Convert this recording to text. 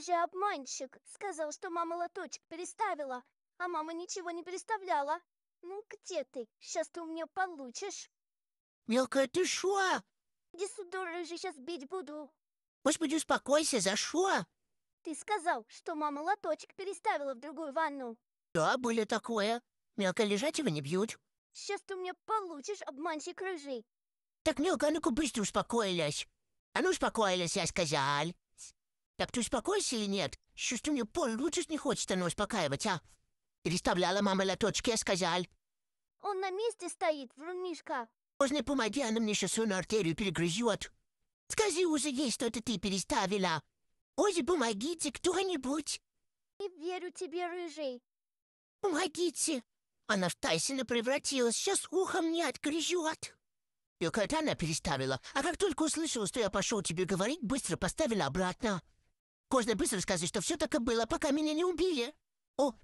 Ты же обманщик! Сказал, что мама лоточек переставила, а мама ничего не переставляла. Ну где ты? Сейчас ты у меня получишь. Мелкая, ты шо? Десудора же сейчас бить буду. Господи, успокойся, за шо? Ты сказал, что мама лоточек переставила в другую ванну. Да, были такое. Мелко лежать его не бьют. Сейчас ты у меня получишь, обманщик рыжий. Так, Мелко, а ну-ка быстро успокоилась. А ну успокоилась, я сказал. Так ты успокойся или нет? Что мне пол лучше не хочет оно а? Переставляла мама лоточки, я а сказал. Он на месте стоит, врунишка. Можно помоги, она мне сейчас на артерию перегрызет. Скажи уже ей, что это ты переставила. Ой, помогите кто-нибудь. Не верю тебе, рыжий. Помогите. Она в Тайсина превратилась, сейчас ухом не отгрызет. И это она переставила. А как только услышала, что я пошел тебе говорить, быстро поставила обратно. Можно быстро сказать, что все так и было, пока меня не убили. О, меня